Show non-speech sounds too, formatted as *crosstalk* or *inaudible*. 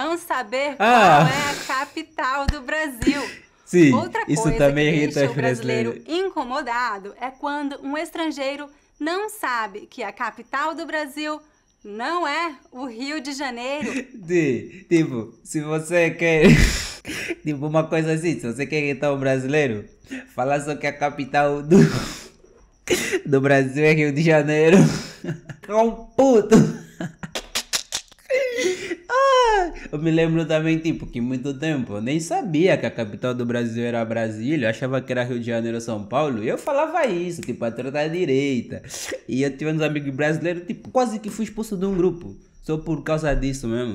não saber ah. qual é a capital do Brasil. *laughs* Sim, Outra coisa isso também que irrita deixa o brasileiro incomodado é quando um estrangeiro não sabe que a capital do Brasil não é o Rio de Janeiro. *laughs* De, tipo, se você quer. *laughs* tipo, uma coisa assim, se você quer irritar um brasileiro, fala só que a capital do, do Brasil é Rio de Janeiro. É um puto! eu me lembro também, tipo, que muito tempo eu nem sabia que a capital do Brasil era Brasília, eu achava que era Rio de Janeiro ou São Paulo, e eu falava isso, tipo, a da direita. E eu tive uns amigos brasileiros, tipo, quase que fui expulso de um grupo, só por causa disso mesmo.